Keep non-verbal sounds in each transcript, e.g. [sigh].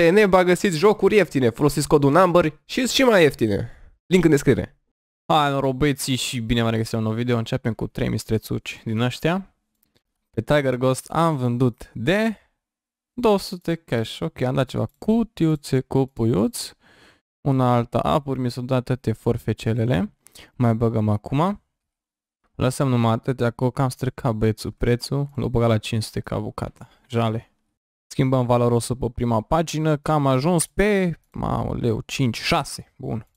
Pe Neba găsiți jocuri ieftine, folosiți codul number și și mai ieftine. Link în descriere. Hai norobeții și bine v-am regăsit un nou video, începem cu 3 mistrețuci din ăștia. Pe Tiger Ghost am vândut de 200 cash, ok, am dat ceva cutiuțe cu puiuț. una alta apuri, mi sunt dat toate forfecelele, mai băgăm acum. Lăsăm numai atâtea, că cam stricat băiețul prețul, l-o băgat la 500 ca bucata, jale. Schimbăm valorosul pe prima pagină, că am ajuns pe, leu 5, 6, bun.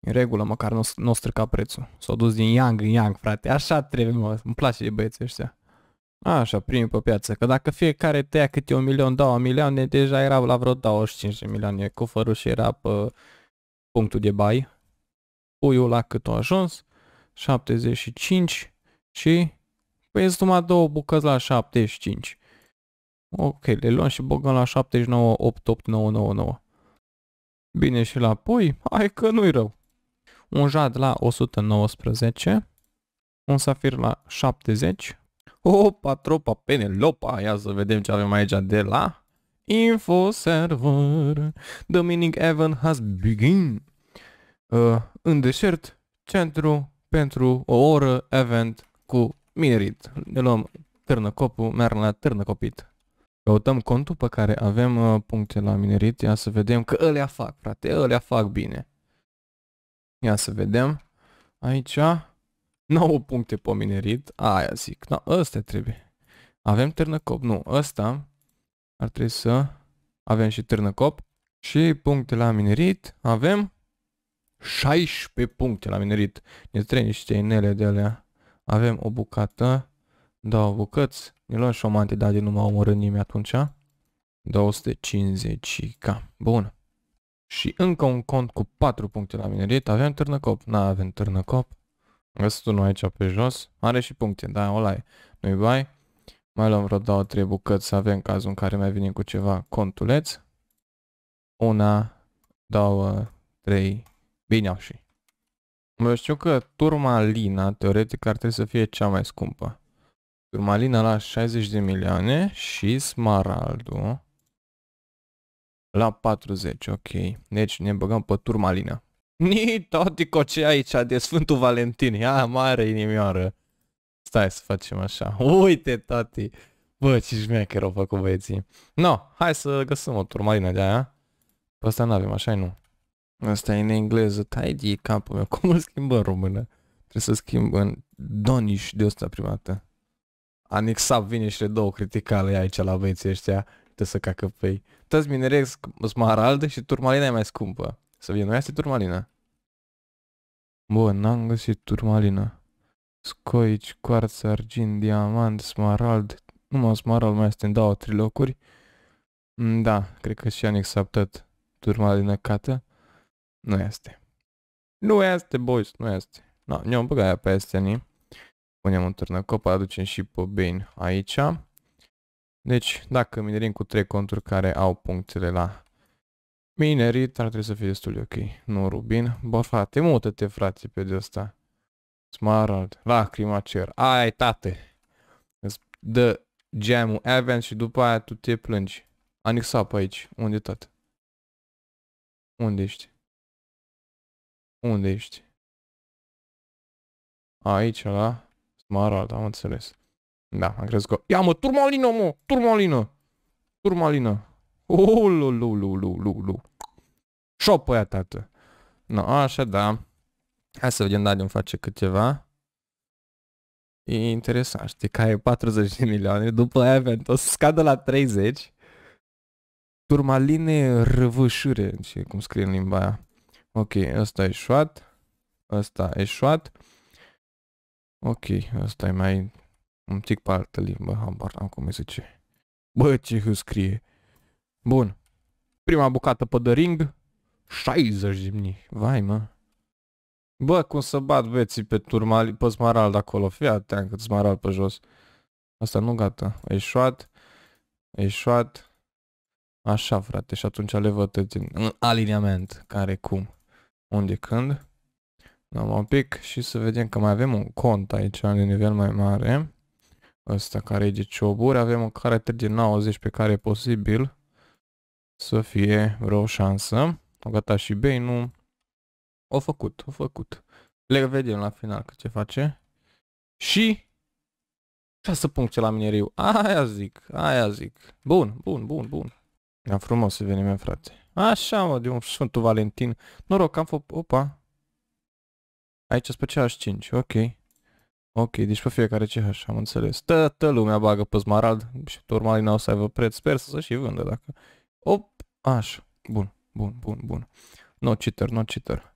În regulă, măcar nu o strica prețul. S-a dus din yang în yang, frate. Așa trebuie, mă. Îmi place de băieții ăștia. Așa, primi pe piață. Că dacă fiecare tăia câte un milion, două milioane, deja era la vreo 25 de milioane. Cufărul și era pe punctul de bai. Puiul la cât a ajuns. 75 și... Păi numai două bucăți la 75. Ok, le luăm și băgăm la 79, 8, 8, 9, 9, 9. Bine și la pui, hai că nu-i rău. Un jad la 119, un safir la 70. Opa, tropa, penelopa, ia să vedem ce avem aici de la Info Server. the meaning Evan has begin. Uh, în deșert, centru pentru o oră event cu minerit. Ne luăm târnă copul, merg la târnă copit. Căutăm contul pe care avem uh, puncte la minerit. Ia să vedem că ălea fac, frate. Ălea fac bine. Ia să vedem. Aici 9 puncte pe minerit. Aia zic. Da, ăsta trebuie. Avem târnăcop. Nu, ăsta ar trebui să avem și târnăcop. Și puncte la minerit. Avem 16 puncte la minerit. Ne trebuie niște inele de alea. Avem o bucată. Două bucăți. Ne luăm și o dar de nu m-a omorât nimeni atunci. 250 k. Bun. Și încă un cont cu 4 puncte la minerit. Avem târnăcop. Nu avem târnăcop. Găsit unul aici pe jos. Are și puncte, da, o lai. Nu-i bai. Mai luăm vreo două, trei bucăți să avem cazul în care mai venim cu ceva contuleț. Una, două, trei. Bine au și. Mă știu că turmalina, teoretic, ar trebui să fie cea mai scumpă. Turmalina la 60 de milioane și smaraldul la 40, ok. Deci ne băgăm pe turmalina. [laughs] Ni toti ce aici de Sfântul Valentin, ia mare inimioară. Stai să facem așa. Uite, tati. Bă, ce șmecher au făcut băieții. No, hai să găsim o turmalină de aia. Pe asta nu avem așa nu. Asta e în engleză. Tai de capul meu. [laughs] Cum îl schimbă în română? Trebuie să schimb în Donish de ăsta prima dată. Anixab vine și le dă o criticală aici la băieții ăștia, te să cacă pe ei. Tăți minerex smarald și turmalina e mai scumpă. Să vină, este turmalina. Bun, n-am găsit turmalina. Scoici, coarță, argint, diamant, smarald. Nu mă smarald mai este în două, trei locuri. Mm, da, cred că și anixab tot turmalina cată. Nu este. Nu este, boys, nu este. Nu, no, ne-am băgat pe astea, nii punem un târnăcop, aducem și pe Bane aici. Deci, dacă minerim cu trei conturi care au punctele la minerit, ar trebui să fie destul de ok. Nu rubin. Bă, frate, mută-te, frate, pe de asta. Smarald, lacrima cer. Ai, tate! Îți dă gemul Evans și după aia tu te plângi. Anixap aici. Unde tată? Unde ești? Unde ești? Aici, la... Smarald, am înțeles. Da, am crezut că... Ia mă, turmalină, mă! Turmalină! Turmalină! Ululululululu! shop aia, tată! No, așa, da. Hai să vedem, da, de face câteva. E interesant, știi, că ai 40 de milioane, după aia o să scadă la 30. Turmaline răvășure, cum scrie în limba aia. Ok, ăsta e șoat. Ăsta e șoat. Ok, asta e mai un pic pe altă limbă, habar n-am cum zice. Bă, ce scrie. Bun. Prima bucată pe The Ring, 60 zimni. Vai, mă. Bă, cum să bat veții pe, turmali, pe smarald acolo. Fii atent cât smarald pe jos. Asta nu gata. Eșuat. Eșuat. Așa, frate. Și atunci le văd în aliniament. Care cum? Unde, când? Dăm da, un pic și să vedem că mai avem un cont aici de nivel mai mare. Ăsta care e de cioburi. Avem un caracter de 90 pe care e posibil să fie vreo șansă. O gata și bei nu. O făcut, o făcut. Le vedem la final că ce face. Și 6 puncte la mineriu. Aia zic, aia zic. Bun, bun, bun, bun. E frumos eveniment, frate. Așa, mă, de un Sfântul Valentin. Noroc, am făcut... Opa, Aici sunt pe CH 5, ok. Ok, deci pe fiecare CH, am înțeles. Tătă lumea bagă pe smarald și pe urmă n au să aibă preț. Sper să se și vândă dacă... Op, așa. Bun, bun, bun, bun. No cheater, no cheater.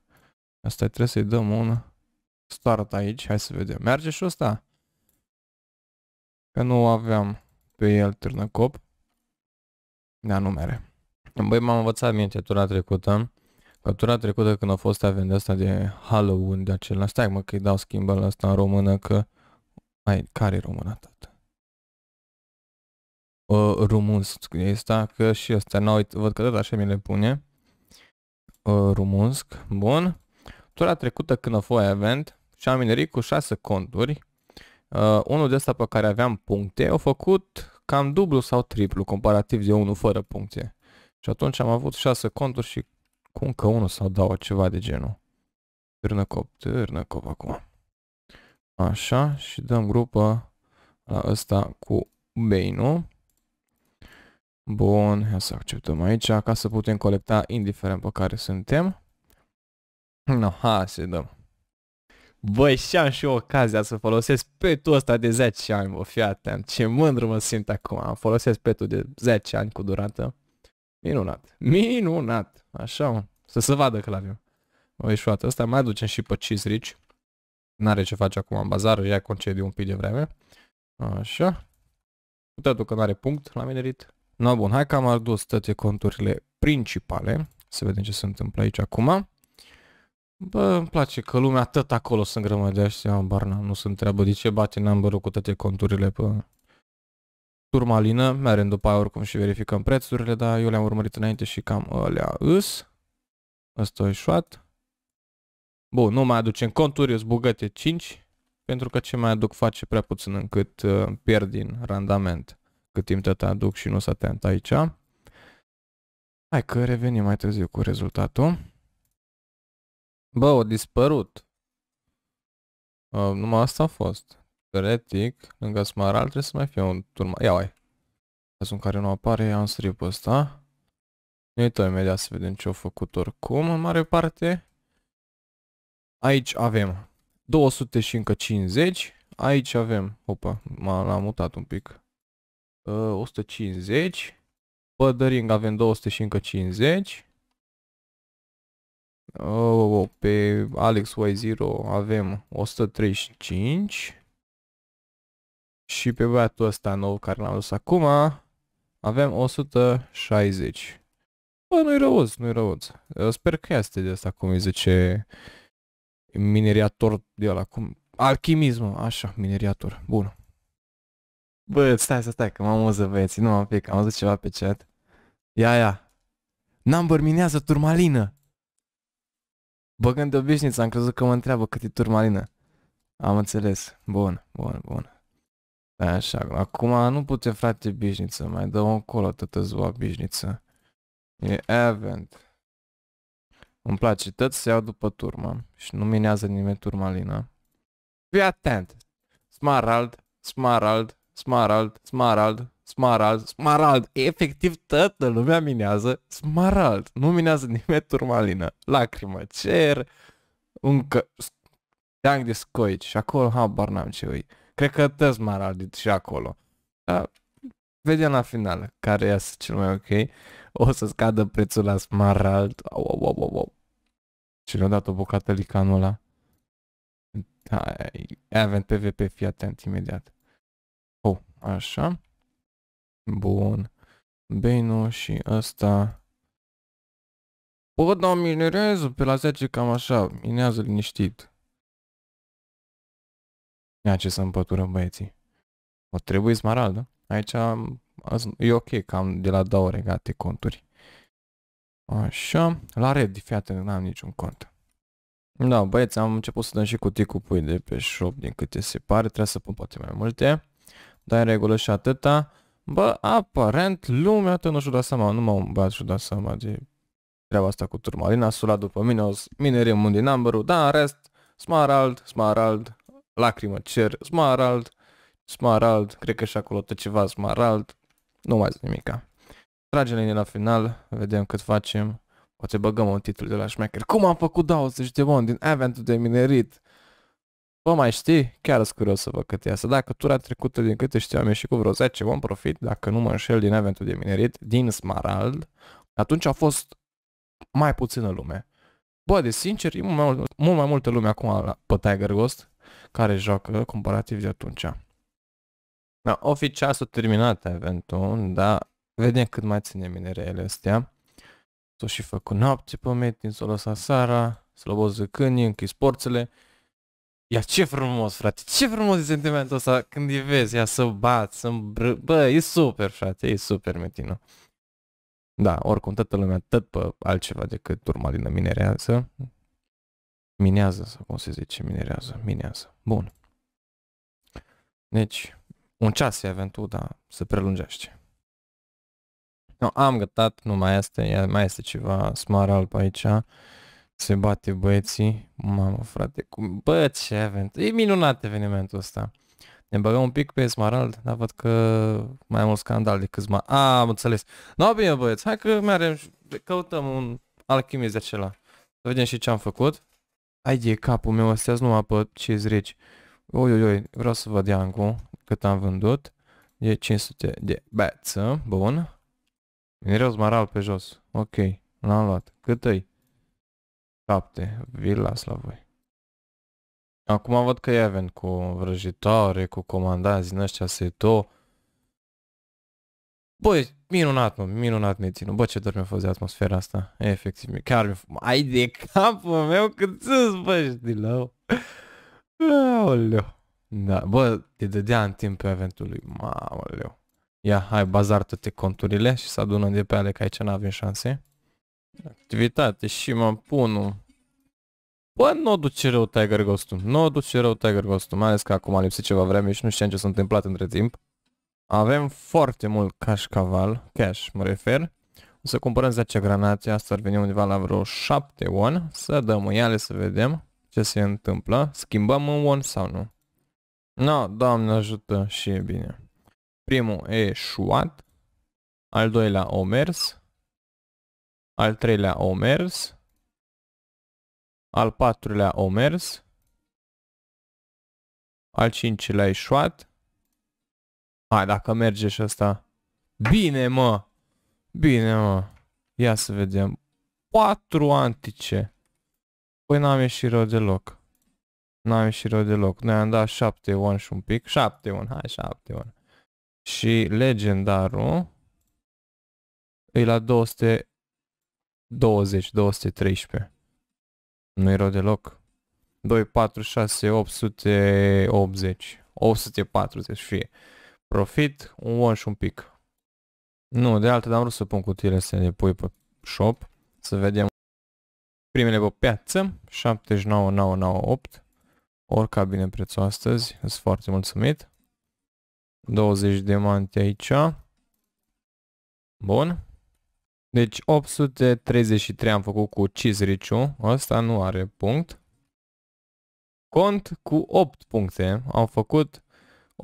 Asta trebuie să-i dăm un start aici. Hai să vedem. Merge și ăsta? Că nu aveam pe el târnăcop. Da, nu mere. Băi, m-am învățat mie teatura trecută Săptămâna trecută când a fost event asta de Halloween de acela, stai mă că îi dau schimbă la asta în română că... Hai, care e româna, tată? Uh, scrie asta, că și ăsta, n uit, văd că tot așa mi le pune. O, ă, rumunsk, bun. Tura trecută când a fost event și am minerit cu 6 conturi. Uh, unul de ăsta pe care aveam puncte, au făcut cam dublu sau triplu comparativ de unul fără puncte. Și atunci am avut 6 conturi și cu încă unul sau două, ceva de genul. Târnăcop, târnăcop acum. Așa, și dăm grupă la ăsta cu Bane-ul. Bun, ia să acceptăm aici ca să putem colecta indiferent pe care suntem. No, ha, să dăm. Băi, și am și ocazia să folosesc petul ăsta de 10 ani, bă, fii atent. Ce mândru mă simt acum. Folosesc petul de 10 ani cu durată. Minunat. Minunat. Așa, mă. Să se vadă l-avem. O ieșuată. Asta mai aducem și pe Cizrici. N-are ce face acum în bazar, ia concediu un pic de vreme. Așa. Putetul că n-are punct la minerit. No, bun, hai că am adus toate conturile principale. Să vedem ce se întâmplă aici acum. Bă, îmi place că lumea tot acolo sunt și am barna, nu sunt treabă de ce bate number cu toate conturile pe turmalină, mergem după aia oricum și verificăm prețurile, dar eu le-am urmărit înainte și cam alea îs. Ăsta e șoat. Bun, nu mai aducem conturi, îți bugăte 5, pentru că ce mai aduc face prea puțin încât uh, pierd din randament cât timp te aduc și nu s-a atent aici. Hai că revenim mai târziu cu rezultatul. Bă, o dispărut. Uh, numai asta a fost. Teoretic, lângă Smaral trebuie să mai fie un turma. Ia uai. Cazul în care nu apare, am strip ăsta. Ne uităm imediat să vedem ce au făcut oricum, în mare parte. Aici avem 250. Aici avem, opa, m-am mutat un pic. Uh, 150. Pădăring avem 250. Oh, oh, oh, pe Alex Y0 avem 135. Și pe băiatul ăsta nou care l-am dus acum avem 160. Bă, nu-i răuț, nu-i răuț. Sper că este de asta, cum îi zice, mineriator de ăla, cum, alchimism, așa, mineriator, bun. Bă, stai să stai, că m-am uză băieții, nu am pic, am văzut ceva pe chat. Ia, ia. Number minează turmalină. Băgând de obișnuiță, am crezut că mă întreabă cât e turmalină. Am înțeles. Bun, bun, bun. Așa, acum nu putem frate bișniță, mai dă-o tătă zua bișniță. E event. Îmi place tăți se iau după turma și nu minează nimeni turmalina. Fii atent! Smarald, smarald, smarald, smarald, smarald, smarald. Efectiv toată lumea minează smarald. Nu minează nimeni turmalina. Lacrimă, cer, încă... Deang de scoici și acolo habar n-am ce uit. Cred că tăzi m și acolo. Dar vedem la final care iasă cel mai ok. O să scadă prețul la Smarald. Au, au, au, au, au. Și le-a dat o bucată licanul ăla. Hai, avem PvP, fii atent imediat. Oh, așa. Bun. Beno și ăsta... Pot da minerezul pe la 10 cam așa, minează liniștit. Ia ce să împăturăm băieții. O trebuie smaraldă. Da? Aici am, e ok că am de la două regate conturi. Așa. La red, fii atent, n-am niciun cont. Da, băieți, am început să dăm și cutii cu pui de pe shop din câte se pare. Trebuie să pun poate mai multe. Dar în regulă și atâta. Bă, aparent, lumea tot nu și-o dat seama, nu m-am băiat și-o dat seama de treaba asta cu turmalina, sula după mine, o minerim unde numărul, dar în rest, smarald, smarald, Lacrimă, cer, smarald, smarald, cred că și acolo tot ceva smarald, nu mai zic nimica. Trage linie la final, vedem cât facem. Poate băgăm un titlu de la șmecher. Cum am făcut 20 de bani din eventul de minerit? Vă mai știi? Chiar sunt curios să văd cât e asta. Dacă tura trecută, din câte știu, am ieșit cu vreo 10 bani profit, dacă nu mă înșel din eventul de minerit, din Smarald, atunci a fost mai puțină lume. Bă, de sincer, e mult mai, mult, mult mai multă lume acum la, pe Tiger Ghost care joacă comparativ de atunci. Da, oficial s-a terminat eventul, dar vedem cât mai ține minerele astea. S-a și făcut noapte pe metin, s-a lăsat sara, sloboză câini, închis porțele. Ia ce frumos, frate, ce frumos e sentimentul ăsta când îi vezi, ia să bat, să îmbră... Bă, e super, frate, e super metină. Da, oricum, toată lumea tot pe altceva decât turmalină minerează minează, sau cum se zice, minerează, minează. Bun. Deci, un ceas e eventul, dar se prelungește. No, am gătat, nu mai este, mai este ceva smar alb aici. Se bate băieții. Mamă, frate, cum... Bă, ce event. E minunat evenimentul ăsta. Ne băgăm un pic pe Smarald, dar văd că mai mult scandal decât ma... A, am înțeles. No, bine băieți, hai că mergem, căutăm un alchimist de acela. Să vedem și ce am făcut. Ai de capul meu, astea nu apă ce zreci. Oi, oi, oi, vreau să văd Iancu cât am vândut. E 500 de beță, bun. Minereu smaral pe jos. Ok, l-am luat. Cât ai? 7. Vi las la voi. Acum văd că e event cu vrăjitoare, cu comandanți din ăștia to. Băi, Minunat, mă, minunat mi e ținut. Bă, ce dor mi-a fost de atmosfera asta. Efectiv, chiar mi-a fost... Ai de capul meu cât să bă, știlău. Aoleu. Da, bă, te dădea în timpul eventului. Maoleu. Ia, hai, bazar toate conturile și să adună de pe ale că aici n-avem șanse. Activitate și mă pun un... Bă, nu o duce rău Tiger Ghost-ul. Nu o duce rău Tiger Ghost-ul, mai ales că acum lipsit ceva vreme și nu știam ce s-a întâmplat între timp. Avem foarte mult cașcaval, cash mă refer. O să cumpărăm 10 granate, asta ar veni undeva la vreo 7 won. Să dăm ele să vedem ce se întâmplă. Schimbăm un won sau nu? No, doamne ajută și e bine. Primul e șuat. Al doilea o mers. Al treilea o mers. Al patrulea o mers. Al cincilea e șuat. Hai, dacă merge și asta. Bine, mă! Bine, mă! Ia să vedem. 4 antice. Păi n-am ieșit rău deloc. N-am ieșit rău deloc. Noi am dat 7 1 și un pic. 7 1, hai 7 1. Și legendarul e la 220, 213. Nu-i rău deloc. 2, 4, 6, 880, 840 fie. Profit, un one și un pic. Nu, de altă, dată am vrut să pun cutiile să le pui pe shop. Să vedem primele pe piață. 79998. Orca bine prețul astăzi. Sunt foarte mulțumit. 20 de mante aici. Bun. Deci 833 am făcut cu Cizriciu. Asta nu are punct. Cont cu 8 puncte. Am făcut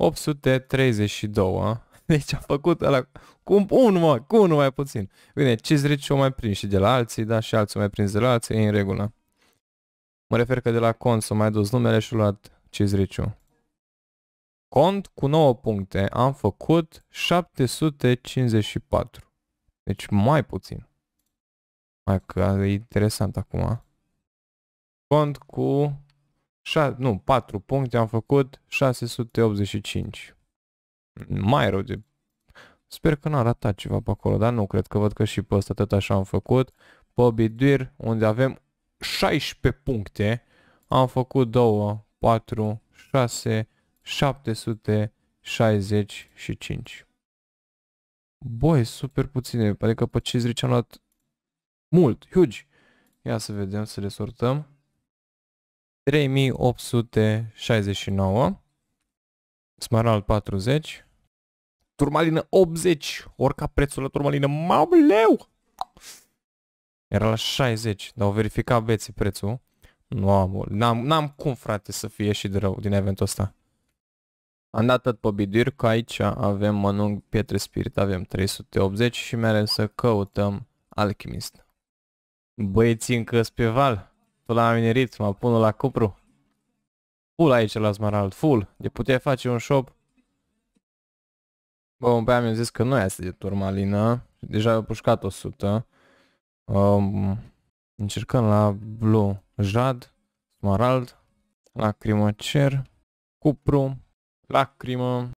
832. [laughs] Deci a făcut ăla cu un, mă, cu unul mai puțin. Bine, Cizrici o mai prins și de la alții, da, și alții o mai prins de la alții, e în regulă. Mă refer că de la cont s au mai dus numele și luat Cizriciu. Cont cu 9 puncte am făcut 754. Deci mai puțin. Mai că e interesant acum. Cont cu 6, nu, 4 puncte am făcut 685. Mai rău de... Sper că n-a ratat ceva pe acolo, dar nu, cred că văd că și pe ăsta tot așa am făcut. Pe Biduir, unde avem 16 puncte, am făcut 2, 4, 6, 765. Băi, super puține, adică pe ce Cizrici am luat mult, huge. Ia să vedem, să le sortăm. 3869, smarald 40, turmalină 80, orca prețul la turmalină, mauleu! Era la 60, dar au verificat beții prețul. Nu am, n-am, n-am cum frate să fie și de rău din eventul ăsta. Am dat tot pe biduir, că aici avem mănânc pietre spirit, avem 380 și mergem să căutăm alchimist. Băieții încă pe val. Tu la minerit, mă pun la cupru. Full aici la smarald, full. De puteai face un shop. Bă, un am zis că nu este de turmalină. Deja a pușcat 100. Um, încercăm la blue. Jad, smarald, lacrimă cer, cupru, lacrimă,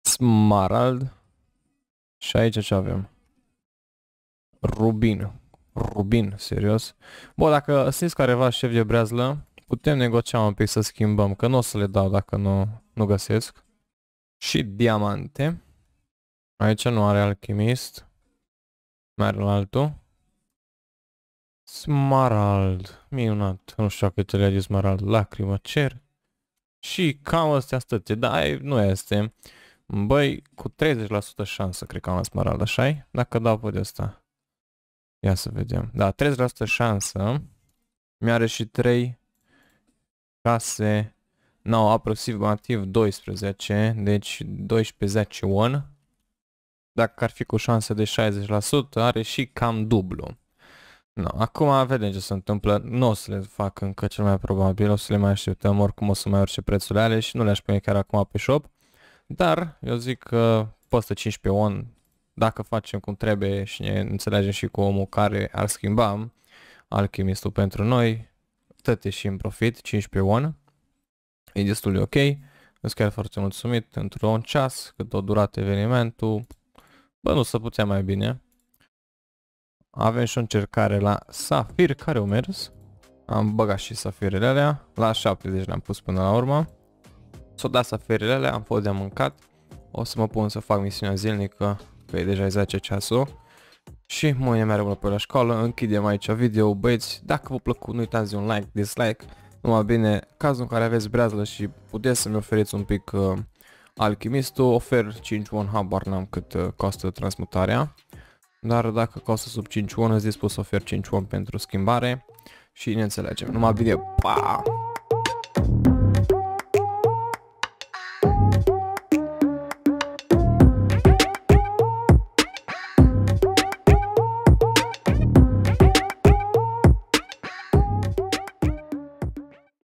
smarald. Și aici ce avem? Rubin. Rubin, serios. Bă, dacă simți careva șef de breazlă, putem negocia un pic să schimbăm, că nu o să le dau dacă nu, nu găsesc. Și diamante. Aici nu are alchimist. Mai are altul. Smarald. Minunat. Nu știu câte le-a zis Smarald. Lacrimă, cer. Și cam astea stăte, Da, nu este. Băi, cu 30% șansă cred că am la Smarald, așa -i? Dacă dau pe de asta. Ia să vedem. Da, 30% șansă. Mi-are și 3, 6, 9, aproximativ 12, deci 12 10 won. Dacă ar fi cu șansă de 60%, are și cam dublu. No, acum vedem ce se întâmplă. Nu o să le fac încă cel mai probabil, o să le mai așteptăm, oricum o să mai orice prețurile alea și nu le-aș pune chiar acum pe shop. Dar eu zic că peste 15 won dacă facem cum trebuie și ne înțelegem și cu omul care ar schimba alchimistul pentru noi, tot și în profit, 15 won. e destul de ok, sunt chiar foarte mulțumit pentru un ceas, cât o durat evenimentul, bă, nu se putea mai bine. Avem și o încercare la Safir care o mers, am băgat și safirele alea, la 70 le-am pus până la urmă. S-o dat safirele alea, am fost de mâncat, o să mă pun să fac misiunea zilnică că e deja 10 ceasul. Și mâine merg pe la școală, închidem aici video, băieți, dacă v-a plăcut nu uitați un like, dislike, numai bine, cazul în care aveți breazlă și puteți să-mi oferiți un pic uh, alchimistul, ofer 5 1 habar n-am cât uh, costă transmutarea, dar dacă costă sub 5 1 îți dispus să ofer 5 1 pentru schimbare și ne înțelegem, numai bine, pa!